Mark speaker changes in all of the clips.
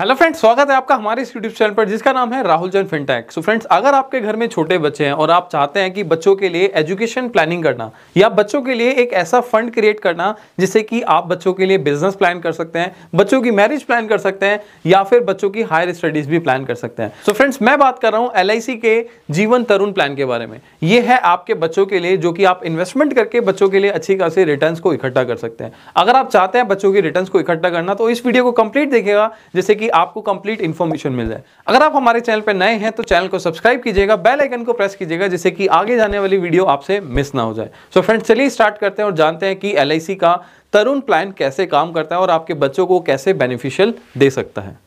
Speaker 1: hello friends स्वागत है आपका हमारे इस यूट्यूब चैनल पर जिसका नाम है Rahul Jain fintech so friends अगर आपके घर में छोटे बच्चे हैं और आप चाहते हैं कि बच्चों के लिए एजुकेशन प्लानिंग करना या बच्चों के लिए एक ऐसा फंड क्रिएट करना जिससे कि आप बच्चों के लिए बिजनेस प्लान कर सकते हैं बच्चों की मैरिज प्लान कर सकते हैं या फिर बच्चों की हायर स्टडीज भी प्लान कर सकते हैं सो so फ्रेंड्स मैं बात कर रहा हूँ एल के जीवन तरुण प्लान के बारे में ये है आपके बच्चों के लिए जो कि आप इन्वेस्टमेंट करके बच्चों के लिए अच्छी खासी रिटर्न को इकट्ठा कर सकते हैं अगर आप चाहते हैं बच्चों के रिटर्न को इकट्ठा करना तो इस वीडियो को कंप्लीट देखेगा जैसे कि आपको कंप्लीट इन्फॉर्मेशन मिल जाए अगर आप हमारे चैनल पर नए हैं तो चैनल को सब्सक्राइब कीजिएगा बेल आइकन को प्रेस कीजिएगा जिससे कि आगे जाने वाली वीडियो आपसे मिस ना हो जाए सो फ्रेंड्स चलिए स्टार्ट करते हैं और जानते हैं कि एल का तरुण प्लान कैसे काम करता है और आपके बच्चों को कैसे बेनिफिशियल दे सकता है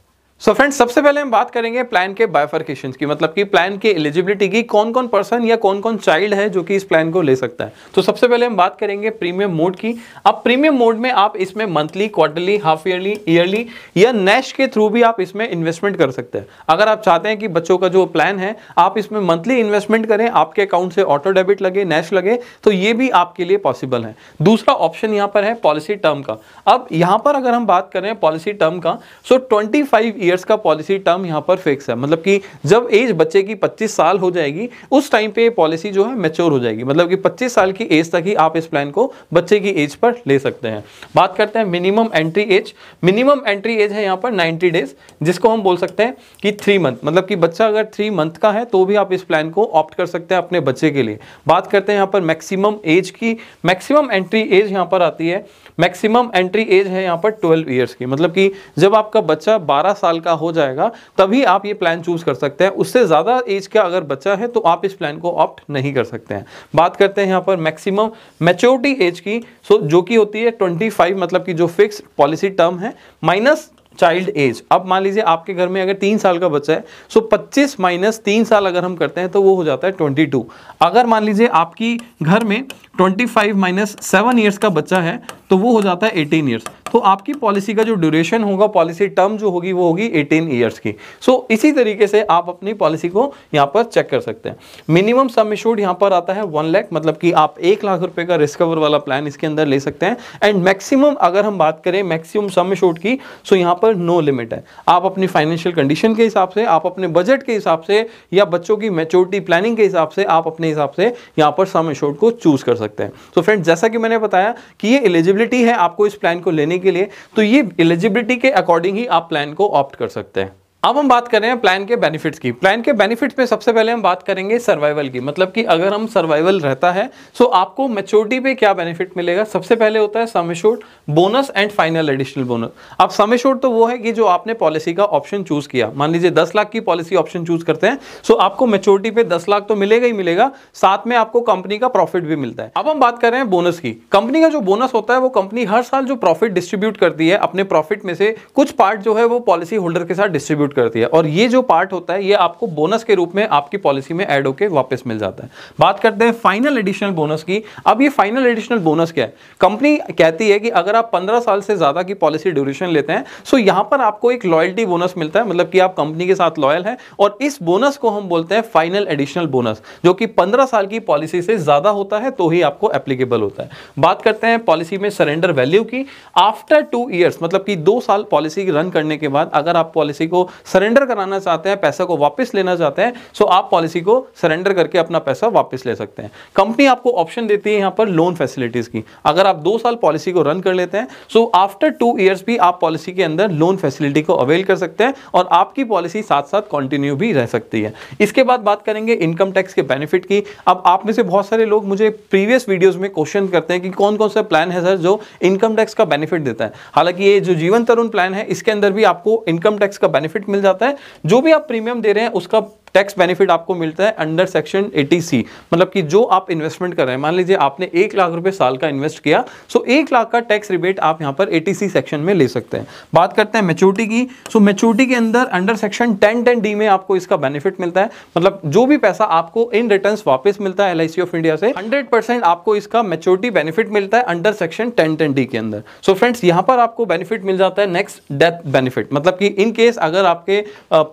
Speaker 1: सो so फ्रेंड्स सबसे पहले हम बात करेंगे प्लान के बायफर्केशन की मतलब कि प्लान की एलिजिबिलिटी की कौन कौन पर्सन या कौन कौन चाइल्ड है जो कि इस प्लान को ले सकता है तो सबसे पहले हम बात करेंगे प्रीमियम मोड की अब प्रीमियम मोड में आप इसमें monthly quarterly half yearly yearly या नेश के थ्रू भी आप इसमें इन्वेस्टमेंट कर सकते हैं अगर आप चाहते हैं कि बच्चों का जो प्लान है आप इसमें मंथली इन्वेस्टमेंट करें आपके अकाउंट से ऑटो डेबिट लगे नेश लगे तो ये भी आपके लिए पॉसिबल है दूसरा ऑप्शन यहाँ पर है पॉलिसी टर्म का अब यहाँ पर अगर हम बात करें पॉलिसी टर्म का सो ट्वेंटी फाइव ईयर्स का पॉलिसी टर्म यहाँ पर फिक्स है मतलब कि जब एज बच्चे की 25 साल हो जाएगी उस टाइम पे ये पॉलिसी जो है मेच्योर हो जाएगी मतलब कि 25 साल की एज तक ही आप इस प्लान को बच्चे की एज पर ले सकते हैं बात करते हैं minimum entry age minimum entry age है यहाँ पर नाइन्टी डेज जिसको हम बोल सकते हैं कि थ्री मंथ मतलब कि बच्चा अगर थ्री मंथ का है तो भी आप इस प्लान को ऑप्ट कर सकते हैं अपने बच्चे के लिए बात करते हैं यहाँ पर मैक्सिमम एज की मैक्सिमम एंट्री एज यहाँ पर आती है मैक्सिमम एंट्री एज है यहाँ पर ट्वेल्व ईयर्स की मतलब कि जब आपका बच्चा बारह साल का हो जाएगा तभी आप ये प्लान चूज कर सकते हैं उससे ज़्यादा एज का अगर बच्चा है तो आप इस प्लान को ऑप्ट नहीं कर सकते हैं बात करते हैं यहाँ पर मैक्सिमम मेच्योरिटी एज की सो जो कि होती है ट्वेंटी फाइव मतलब कि जो फिक्स पॉलिसी टर्म है माइनस चाइल्ड एज अब मान लीजिए आपके घर में अगर तीन साल का बच्चा है सो पच्चीस माइनस तीन साल अगर हम करते हैं तो वो हो जाता है ट्वेंटी टू अगर मान लीजिए आपकी घर में twenty five minus seven years का बच्चा है तो वो हो जाता है एटीन ईयर्स तो आपकी पॉलिसी का जो ड्यूरेशन होगा पॉलिसी टर्म जो होगी वो होगी एटीन ईयर्स की सो so, इसी तरीके से आप अपनी पॉलिसी को यहाँ पर चेक कर सकते हैं मिनिमम सम इशूड यहाँ पर आता है वन लैख मतलब कि आप एक लाख रुपए का रिस्कवर वाला प्लान इसके अंदर ले सकते हैं एंड मैक्सिमम अगर हम बात करें मैक्सिमम सम इशूड की सो so यहाँ पर नो लिमिट है आप अपनी फाइनेंशियल कंडीशन के हिसाब से आप अपने बजट के हिसाब से या बच्चों की मेच्योरिटी प्लानिंग के हिसाब से आप अपने हिसाब से यहाँ पर सम इशूड को चूज कर सकते सकते हैं सो so फ्रेंड जैसा कि मैंने बताया कि ये एलिजिबिलिटी है आपको इस प्लान को लेने के लिए तो ये एलिजिबिलिटी के अकॉर्डिंग ही आप प्लान को ऑप्ट कर सकते हैं अब हम बात कर रहे हैं प्लान के बेनिफिट्स की प्लान के बेनिफिट्स में सबसे पहले हम बात करेंगे सर्वाइवल की मतलब कि अगर हम सर्वाइवल रहता है सो आपको मेच्योरिटी पे क्या बेनिफिट मिलेगा सबसे पहले होता है sum assured bonus and final additional bonus अब समेशोर्ट तो वो है कि जो आपने पॉलिसी का ऑप्शन चूज किया मान लीजिए दस लाख की पॉलिसी ऑप्शन चूज करते हैं सो आपको मेच्योरिटी पे दस लाख तो मिलेगा ही मिलेगा साथ में आपको कंपनी का प्रॉफिट भी मिलता है अब हम बात कर रहे हैं बोनस की कंपनी का जो बोनस होता है वो कंपनी हर साल जो प्रॉफिट डिस्ट्रीब्यूट करती है अपने प्रॉफिट में से कुछ पार्ट जो है वो पॉलिसी होल्डर के साथ डिस्ट्रीब्यूट कंट्रीब्यूट करती है और ये जो पार्ट होता है ये आपको बोनस के रूप में आपकी पॉलिसी में एड होकर वापस मिल जाता है बात करते हैं फाइनल एडिशनल बोनस की अब ये फाइनल एडिशनल बोनस क्या है कंपनी कहती है कि अगर आप पंद्रह साल से ज़्यादा की पॉलिसी ड्यूरेशन लेते हैं सो यहां पर आपको एक लॉयल्टी बोनस मिलता है मतलब कि आप कंपनी के साथ लॉयल है और इस बोनस को हम बोलते हैं फाइनल एडिशनल बोनस जो कि पंद्रह साल की पॉलिसी से ज़्यादा होता है तो ही आपको एप्लीकेबल होता है बात करते हैं पॉलिसी में सरेंडर वैल्यू की आफ्टर टू ईयर्स मतलब कि दो साल पॉलिसी रन करने के बाद अगर आप पॉलिसी को सरेंडर कराना चाहते हैं पैसा को वापस लेना चाहते हैं सो आप पॉलिसी को सरेंडर करके अपना पैसा वापस ले सकते हैं कंपनी आपको ऑप्शन देती है यहाँ पर लोन फैसिलिटीज़ की अगर आप दो साल पॉलिसी को रन कर लेते हैं सो आफ्टर टू ईयर्स भी आप पॉलिसी के अंदर लोन फैसिलिटी को अवेल कर सकते हैं और आपकी पॉलिसी साथ साथ कंटिन्यू भी रह सकती है इसके बाद बात करेंगे इनकम टैक्स के बेनिफिट की अब आप में से बहुत सारे लोग मुझे प्रीवियस वीडियोज में क्वेश्चन करते हैं कि कौन कौन सा प्लान है सर जो इनकम टैक्स का बेनिफिट देता है हालांकि ये जो जीवन तरुण प्लान है इसके अंदर भी आपको इनकम टैक्स का बेनिफिट मिल जाता है जो भी आप प्रीमियम दे रहे हैं उसका टैक्स बेनिफिट आपको मिलता है अंडर सेक्शन 80 मतलब कि जो आप इन्वेस्टमेंट कर रहे हैं मान लीजिए आपने एक लाख रुपए साल का इन्वेस्ट किया सो एक लाख का टैक्स रिबेट आप यहां पर 80 सेक्शन में ले सकते हैं बात करते हैं मेच्योरिटी की सो मेच्योरिटी के अंदर under section ten ten D में आपको इसका बेनिफिट मिलता है मतलब जो भी पैसा आपको इन रिटर्न वापस मिलता है एल ऑफ इंडिया से हंड्रेड आपको इसका मेच्योरिटी बेनिफिट मिलता है under section ten ten D के अंदर सो so फ्रेंड्स यहां पर आपको बेनिफिट मिल जाता है नेक्स्ट डेथ बेनिफिट मतलब कि इनकेस अगर आपके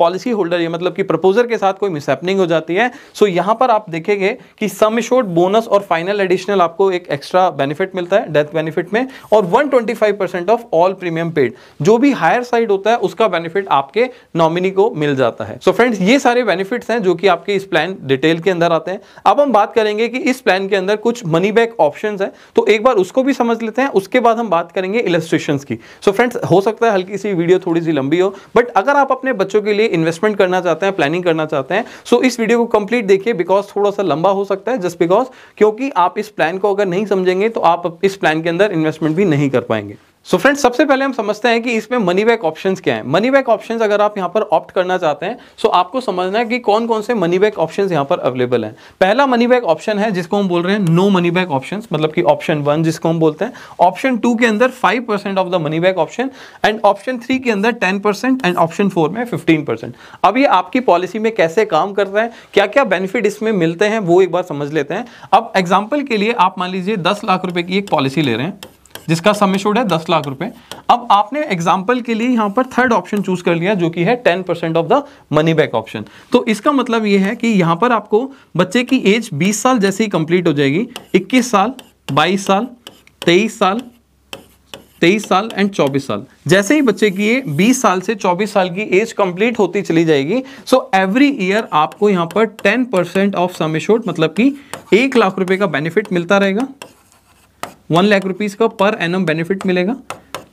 Speaker 1: पॉलिसी होल्डर या मतलब कि प्रपोजर के साथ साथ कोई मिसहैपनिंग हो जाती है सो so, यहाँ पर आप देखेंगे कि सम इशोर्ड बोनस और फाइनल एडिशनल आपको एक एक्स्ट्रा बेनिफिट मिलता है डेथ बेनिफिट में और 125% ऑफ ऑल प्रीमियम पेड जो भी हायर साइड होता है उसका बेनिफिट आपके नॉमिनी को मिल जाता है सो so, फ्रेंड्स ये सारे बेनिफिट्स हैं जो कि आपके इस प्लान डिटेल के अंदर आते हैं अब हम बात करेंगे कि इस प्लान के अंदर कुछ मनी बैक ऑप्शन है तो एक बार उसको भी समझ लेते हैं उसके बाद हम बात करेंगे इलेस्ट्रेशन की सो so, फ्रेंड्स हो सकता है हल्की सी वीडियो थोड़ी सी लंबी हो बट अगर आप अपने बच्चों के लिए इन्वेस्टमेंट करना चाहते हैं प्लानिंग करना चाहते हैं चाहते हैं सो so, इस वीडियो को कंप्लीट देखिए बिकॉज थोड़ा सा लंबा हो सकता है जस्ट बिकॉज क्योंकि आप इस प्लान को अगर नहीं समझेंगे तो आप इस प्लान के अंदर इन्वेस्टमेंट भी नहीं कर पाएंगे सो so फ्रेंड्स सबसे पहले हम समझते हैं कि इसमें मनी बैक ऑप्शंस क्या है मनी बैक ऑप्शंस अगर आप यहाँ पर ऑप्ट करना चाहते हैं सो so आपको समझना है कि कौन कौन से मनी बैक ऑप्शंस यहां पर अवेलेबल हैं पहला मनी बैक ऑप्शन है जिसको हम बोल रहे हैं नो मनी बैक ऑप्शंस मतलब कि ऑप्शन वन जिसको हम बोलते हैं ऑप्शन टू के अंदर five percent of the money back option and option three के अंदर ten percent and option four में फिफ्टीन परसेंट अब ये आपकी पॉलिसी में कैसे काम करता है क्या क्या बेनिफिट इसमें मिलते हैं वो एक बार समझ लेते हैं अब एग्जाम्पल के लिए आप मान लीजिए दस लाख रुपए की एक पॉलिसी ले रहे हैं जिसका सम इशूड है दस लाख रुपए अब आपने एग्जाम्पल के लिए यहां पर थर्ड ऑप्शन चूज कर लिया जो कि है ten percent of the money back option तो इसका मतलब यह है कि यहां पर आपको बच्चे की एज बीस साल जैसे ही कंप्लीट हो जाएगी इक्कीस साल बाईस साल तेईस साल तेईस साल एंड चौबीस साल जैसे ही बच्चे की ये बीस साल से चौबीस साल की एज कंप्लीट होती चली जाएगी सो एवरी ईयर आपको यहां पर टेन परसेंट ऑफ समिश्योर्ड मतलब कि एक लाख रुपए का बेनिफिट मिलता रहेगा वन लाख रुपीज़ का पर एनम बेनिफिट मिलेगा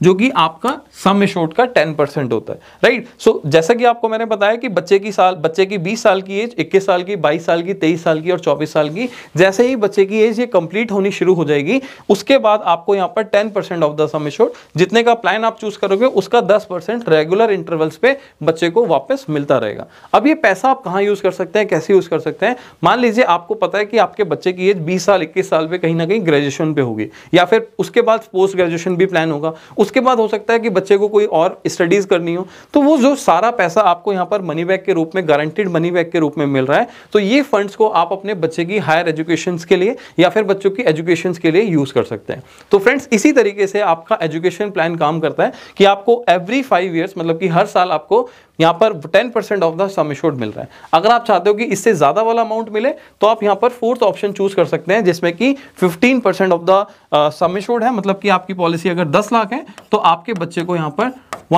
Speaker 1: जो कि आपका सम इशोड का टेन परसेंट होता है राइट सो so, जैसा कि आपको मैंने बताया कि बच्चे की साल बच्चे की बीस साल की एज इक्कीस साल की बाईस साल की तेईस साल की और चौबीस साल की जैसे ही बच्चे की एज ये कंप्लीट होनी शुरू हो जाएगी उसके बाद आपको यहाँ पर ten percent of the sum assured जितने का प्लान आप चूज करोगे उसका दस परसेंट रेगुलर इंटरवल्स पे बच्चे को वापस मिलता रहेगा अब ये पैसा आप कहाँ यूज कर सकते हैं कैसे यूज कर सकते हैं मान लीजिए आपको पता है कि आपके बच्चे की एज बीस साल इक्कीस साल पर कहीं ना कहीं ग्रेजुएशन पे होगी या फिर उसके बाद पोस्ट ग्रेजुएशन भी प्लान होगा उसके बाद हो सकता है कि बच्चे को कोई और स्टडीज करनी हो तो वो जो सारा पैसा आपको यहाँ पर मनी बैग के रूप में गारंटेड मनी बैग के रूप में मिल रहा है तो ये फंड्स को आप अपने बच्चे की हायर एजुकेशन के लिए या फिर बच्चों की एजुकेशन के लिए यूज कर सकते हैं तो फ्रेंड्स इसी तरीके से आपका एजुकेशन प्लान काम करता है कि आपको एवरी फाइव ईयर्स मतलब कि हर साल आपको यहाँ पर 10 percent of the sum assured मिल रहा है अगर आप चाहते हो कि इससे ज़्यादा वाला अमाउंट मिले तो आप यहाँ पर फोर्थ ऑप्शन चूज कर सकते हैं जिसमें कि 15 percent of the sum assured है मतलब कि आपकी पॉलिसी अगर 10 लाख है तो आपके बच्चे को यहाँ पर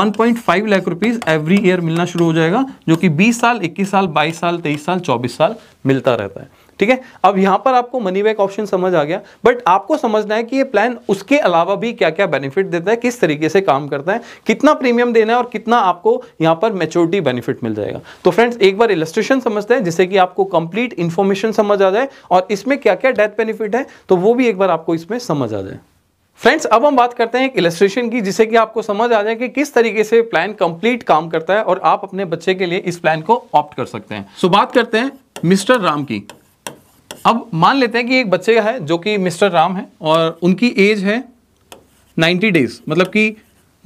Speaker 1: 1.5 लाख रुपीज़ एवरी ईयर मिलना शुरू हो जाएगा जो कि बीस साल इक्कीस साल बाईस साल तेईस साल चौबीस साल मिलता रहता है ठीक है अब यहां पर आपको मनी बैक ऑप्शन समझ आ गया बट आपको समझना है कि ये प्लान उसके अलावा भी क्या क्या बेनिफिट देता है किस तरीके से काम करता है कितना प्रीमियम देना है और कितना आपको यहां पर मेच्योरिटी बेनिफिट मिल जाएगा तो फ्रेंड्स एक बार इलेस्ट्रेशन समझते हैं जिससे कि आपको कंप्लीट इंफॉर्मेशन समझ आ जाए और इसमें क्या क्या डेथ बेनिफिट है तो वो भी एक बार आपको इसमें समझ आ जाए फ्रेंड्स अब हम बात करते हैं एक इलेस्ट्रेशन की जिससे कि आपको समझ आ जाए कि किस तरीके से प्लान कंप्लीट काम करता है और आप अपने बच्चे के लिए इस प्लान को ऑप्ट कर सकते हैं सो so, बात करते हैं मिस्टर राम की अब मान लेते हैं कि एक बच्चे का है जो कि मिस्टर राम है और उनकी एज है 90 डेज मतलब कि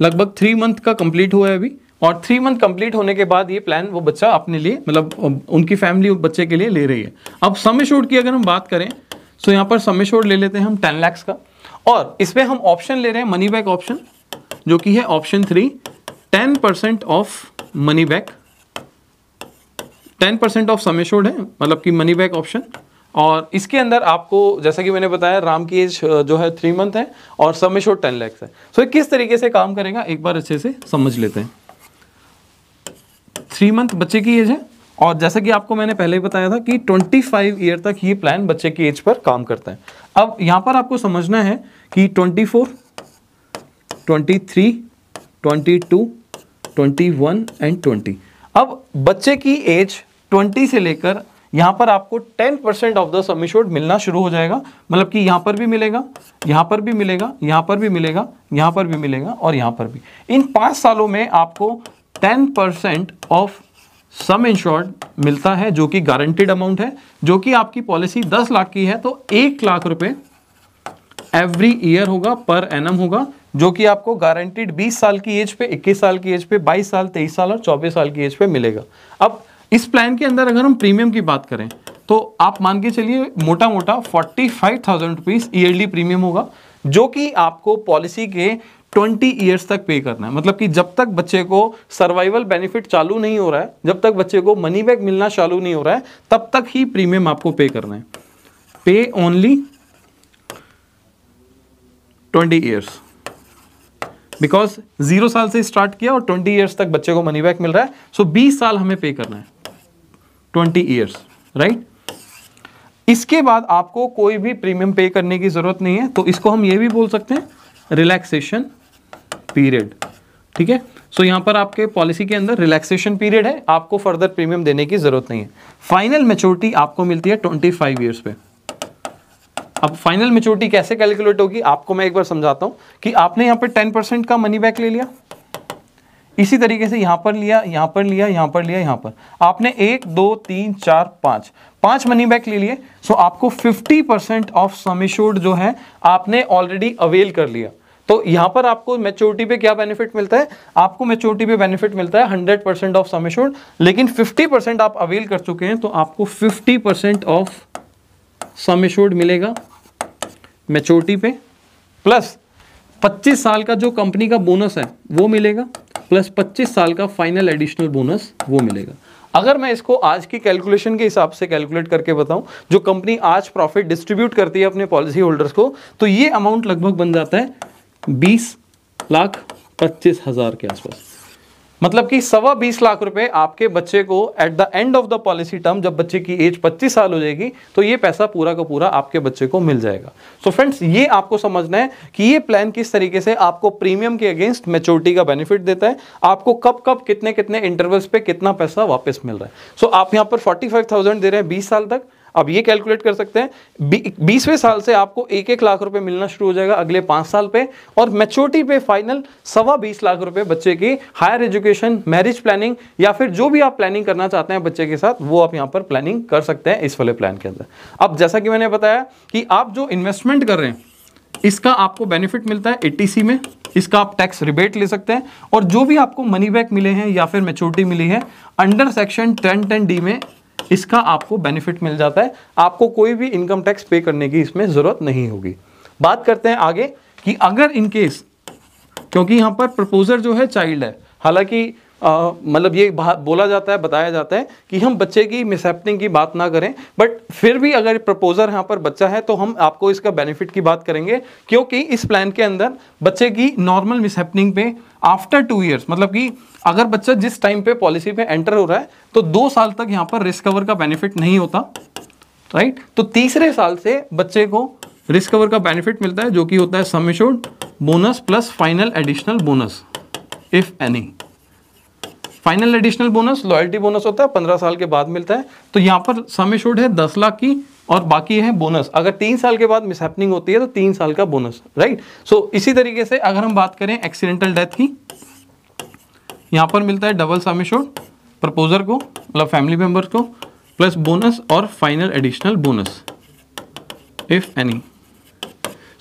Speaker 1: लगभग थ्री मंथ का कंप्लीट हुआ है अभी और थ्री मंथ कंप्लीट होने के बाद ये प्लान वो बच्चा अपने लिए मतलब उनकी फैमिली बच्चे के लिए ले रही है अब समय एशोर्ड की अगर हम बात करें तो यहाँ पर समय एशोर्ड ले लेते हैं हम टेन लैक्स का और इसमें हम ऑप्शन ले रहे हैं मनी बैक ऑप्शन जो कि है option three ten percent of money back ten percent of sum assured है मतलब कि मनी बैक ऑप्शन और इसके अंदर आपको जैसा कि मैंने बताया राम की एज जो है थ्री मंथ है और सब में शोर टेन लैक्स है सो so, किस तरीके से काम करेगा एक बार अच्छे से समझ लेते हैं थ्री मंथ बच्चे की एज है और जैसा कि आपको मैंने पहले ही बताया था कि 25 ईयर तक ये प्लान बच्चे की एज पर काम करता है अब यहाँ पर आपको समझना है कि 24, 23, 22, 21 एंड 20 अब बच्चे की एज 20 से लेकर यहां पर आपको 10 percent of the sum assured मिलना शुरू हो जाएगा मतलब कि यहां पर भी मिलेगा यहां पर भी मिलेगा यहां पर भी मिलेगा यहां पर भी मिलेगा और यहां पर भी इन पांच सालों में आपको 10 परसेंट ऑफ सम इंश्योर्ड मिलता है जो कि गारंटेड अमाउंट है जो कि आपकी पॉलिसी 10 लाख की है तो एक लाख रुपए एवरी ईयर होगा पर एन होगा जो कि आपको गारंटेड 20 साल की एज पे 21 साल की एज पे 22 साल 23 साल और 24 साल की एज पे मिलेगा अब इस प्लान के अंदर अगर हम प्रीमियम की बात करें तो आप मान के चलिए मोटा मोटा forty five thousand rupees yearly premium होगा जो कि आपको पॉलिसी के ट्वेंटी ईयर्स तक पे करना है मतलब कि जब तक बच्चे को सर्वाइवल बेनिफिट चालू नहीं हो रहा है जब तक बच्चे को मनी बैक मिलना चालू नहीं हो रहा है तब तक ही प्रीमियम आपको पे करना है pay only twenty years because zero साल से स्टार्ट किया और ट्वेंटी ईयर्स तक बच्चे को मनी बैक मिल रहा है सो so बीस साल हमें पे करना है ट्वेंटी ईयर्स राइट इसके बाद आपको कोई भी प्रीमियम पे करने की ज़रूरत नहीं है तो इसको हम ये भी बोल सकते हैं रिलैक्सेशन पीरियड ठीक है सो so, यहां पर आपके पॉलिसी के अंदर रिलैक्सेशन पीरियड है आपको फर्दर प्रीमियम देने की ज़रूरत नहीं है फाइनल मेच्योरिटी आपको मिलती है ट्वेंटी फाइव ईयर्स पे अब फाइनल मेच्योरिटी कैसे कैलकुलेट होगी आपको मैं एक बार समझाता हूं कि आपने यहां पर टेन परसेंट का मनी बैक ले लिया इसी तरीके से यहां पर लिया यहां पर लिया यहां पर लिया यहां पर आपने एक दो तीन चार पांच पांच मनी बैक ले लिए सो आपको 50% परसेंट ऑफ समिशोर्ड जो है आपने ऑलरेडी अवेल कर लिया तो यहां पर आपको मेच्योरिटी पे क्या बेनिफिट मिलता है आपको मेच्योरिटी पे बेनिफिट मिलता है 100 परसेंट ऑफ समिशोर्ड लेकिन 50 परसेंट आप अवेल कर चुके हैं तो आपको 50 परसेंट ऑफ समिशोर्ड मिलेगा मेच्योरिटी पे प्लस 25 साल का जो कंपनी का बोनस है वो मिलेगा प्लस 25 साल का फाइनल एडिशनल बोनस वो मिलेगा अगर मैं इसको आज की कैलकुलेशन के हिसाब से कैलकुलेट करके बताऊं जो कंपनी आज प्रॉफिट डिस्ट्रीब्यूट करती है अपने पॉलिसी होल्डर्स को तो ये अमाउंट लगभग बन जाता है बीस लाख पच्चीस हज़ार के आसपास मतलब कि सवा बीस लाख रुपए आपके बच्चे को at the end of the policy term जब बच्चे की एज 25 साल हो जाएगी तो ये पैसा पूरा का पूरा आपके बच्चे को मिल जाएगा सो so फ्रेंड्स ये आपको समझना है कि ये प्लान किस तरीके से आपको प्रीमियम के अगेंस्ट मेच्योरिटी का बेनिफिट देता है आपको कब कब कितने कितने इंटरवल्स पे कितना पैसा वापस मिल रहा है सो so आप यहाँ पर फोर्टी दे रहे हैं बीस साल तक अब ये कैलकुलेट कर सकते हैं बीसवें साल से आपको एक एक लाख रुपए मिलना शुरू हो जाएगा अगले पांच साल पे और मेच्योरिटी पे फाइनल सवा बीस लाख रुपए बच्चे की हायर एजुकेशन मैरिज प्लानिंग या फिर जो भी आप प्लानिंग करना चाहते हैं बच्चे के साथ वो आप यहां पर प्लानिंग कर सकते हैं इस वाले प्लान के अंदर अब जैसा कि मैंने बताया कि आप जो इन्वेस्टमेंट कर रहे हैं इसका आपको बेनिफिट मिलता है एटीसी में इसका आप टैक्स रिबेट ले सकते हैं और जो भी आपको मनी बैक मिले हैं या फिर मेच्योरिटी मिली है under section ten ten D में इसका आपको बेनिफिट मिल जाता है आपको कोई भी इनकम टैक्स पे करने की इसमें ज़रूरत नहीं होगी बात करते हैं आगे कि अगर इनकेस क्योंकि यहां पर प्रपोजर जो है चाइल्ड है हालांकि मतलब ये बोला जाता है बताया जाता है कि हम बच्चे की मिसहैपनिंग की बात ना करें बट फिर भी अगर प्रपोजर यहाँ पर बच्चा है तो हम आपको इसका बेनिफिट की बात करेंगे क्योंकि इस प्लान के अंदर बच्चे की नॉर्मल मिसहैपनिंग पे आफ्टर टू ईयर्स मतलब कि अगर बच्चा जिस टाइम पे पॉलिसी में एंटर हो रहा है तो दो साल तक यहाँ पर रिस्क कवर का बेनिफिट नहीं होता राइट तो तीसरे साल से बच्चे को रिस्क कवर का बेनिफिट मिलता है जो कि होता है sum assured bonus plus final additional bonus if any final additional bonus loyalty bonus होता है पंद्रह साल के बाद मिलता है तो यहाँ पर समय एश्योर्ड है दस लाख की और बाकी है बोनस अगर तीन साल के बाद मिसहैपनिंग होती है तो तीन साल का बोनस राइट सो इसी तरीके से अगर हम बात करें एक्सीडेंटल डेथ की यहाँ पर मिलता है डबल समय एश्योर्ड प्रपोजर को मतलब फैमिली मेम्बर को प्लस बोनस और final additional bonus if any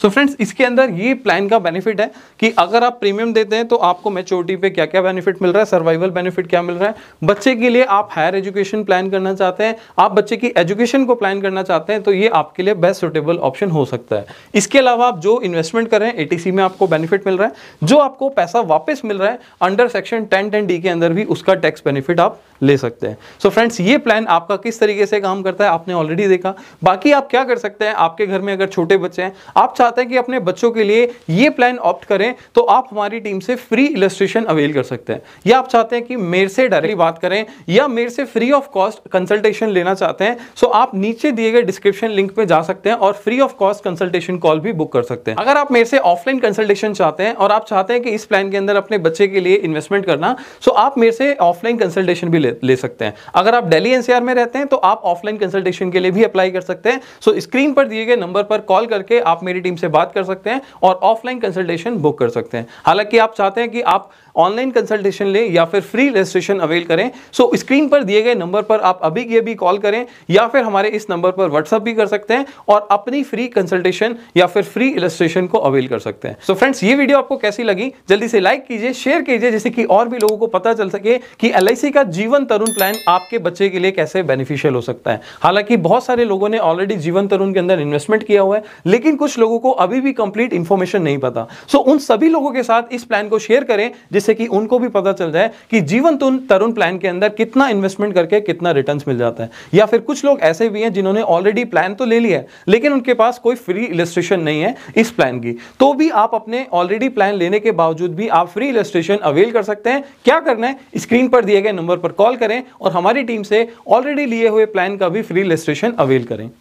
Speaker 1: so friends इसके अंदर ये प्लान का बेनिफिट है कि अगर आप प्रीमियम देते हैं तो आपको मेच्योरिटी पे क्या क्या बेनिफिट मिल रहा है सर्वाइवल बेनिफिट क्या मिल रहा है बच्चे के लिए आप हायर एजुकेशन प्लान करना चाहते हैं आप बच्चे की एजुकेशन को प्लान करना चाहते हैं तो ये आपके लिए बेस्ट सुटेबल ऑप्शन हो सकता है इसके अलावा आप जो इन्वेस्टमेंट कर रहे हैं एटीसी में आपको बेनिफिट मिल रहा है जो आपको पैसा वापस मिल रहा है under section ten ten D के अंदर भी उसका टैक्स बेनिफिट आप ले सकते हैं सो so फ्रेंड्स ये प्लान आपका किस तरीके से काम करता है आपने ऑलरेडी देखा बाकी आप क्या कर सकते हैं आपके घर में अगर छोटे बच्चे हैं आप चाहते हैं कि अपने बच्चों के लिए ये प्लान ऑप्ट करें हैं तो आप हमारी टीम से फ्री इलस्ट्रेशन अवेल कर सकते हैं या आप चाहते हैं कि मेरे से डायरेक्टली बात करें या मेरे से फ्री ऑफ कॉस्ट कंसल्टेशन लेना चाहते हैं तो आप नीचे दिए गए डिस्क्रिप्शन लिंक पे जा सकते हैं और free of cost consultation call भी बुक कर सकते हैं अगर आप मेरे से ऑफलाइन कंसल्टेशन चाहते हैं और आप चाहते हैं कि इस प्लान के अंदर अपने बच्चे के लिए इन्वेस्टमेंट करना तो आप मेरे से ऑफलाइन कंसल्टेशन भी ले, ले सकते हैं अगर आप डेली एनसीआर में रहते हैं तो आप ऑफलाइन कंसल्टेशन के लिए भी अप्लाई कर सकते हैं सो स्क्रीन पर दिए गए नंबर पर कॉल करके आप मेरी टीम से बात कर सकते हैं और ऑफलाइन कंसल्टेशन बुक कर सकते हैं हालांकि आप चाहते हैं कि आप ऑनलाइन कंसल्टेशन लें या फिर फ्री रजिस्ट्रेशन अवेल करें सो so, स्क्रीन पर दिए गए नंबर पर आप अभी ये भी कॉल करें या फिर हमारे इस नंबर पर व्हाट्सअप भी कर सकते हैं और अपनी फ्री कंसल्टेशन या फिर फ्री रजिस्ट्रेशन को अवेल कर सकते हैं सो so, फ्रेंड्स ये वीडियो आपको कैसी लगी जल्दी से लाइक कीजिए शेयर कीजिए जिससे कि और भी लोगों को पता चल सके कि एल का जीवन तरुण प्लान आपके बच्चे के लिए कैसे बेनिफिशियल हो सकता है हालांकि बहुत सारे लोगों ने ऑलरेडी जीवन तरुण के अंदर इन्वेस्टमेंट किया हुआ है लेकिन कुछ लोगों को अभी भी कंप्लीट इंफॉर्मेशन नहीं पता सो so, उन सभी लोगों के साथ इस प्लान को शेयर करें जिससे कि उनको भी पता चल जाए कि जीवन तुन तरुण प्लान के अंदर कितना इन्वेस्टमेंट करके कितना रिटर्न मिल जाता है या फिर कुछ लोग ऐसे भी हैं जिन्होंने ऑलरेडी प्लान तो ले लिया है लेकिन उनके पास कोई फ्री इलेस्ट्रेशन नहीं है इस प्लान की तो भी आप अपने ऑलरेडी प्लान लेने के बावजूद भी आप फ्री इलेस्ट्रेशन अवेल कर सकते हैं क्या करना है स्क्रीन पर दिए गए नंबर पर कॉल करें और हमारी टीम से ऑलरेडी लिए हुए प्लान का भी फ्री इलेस्ट्रेशन अवेल करें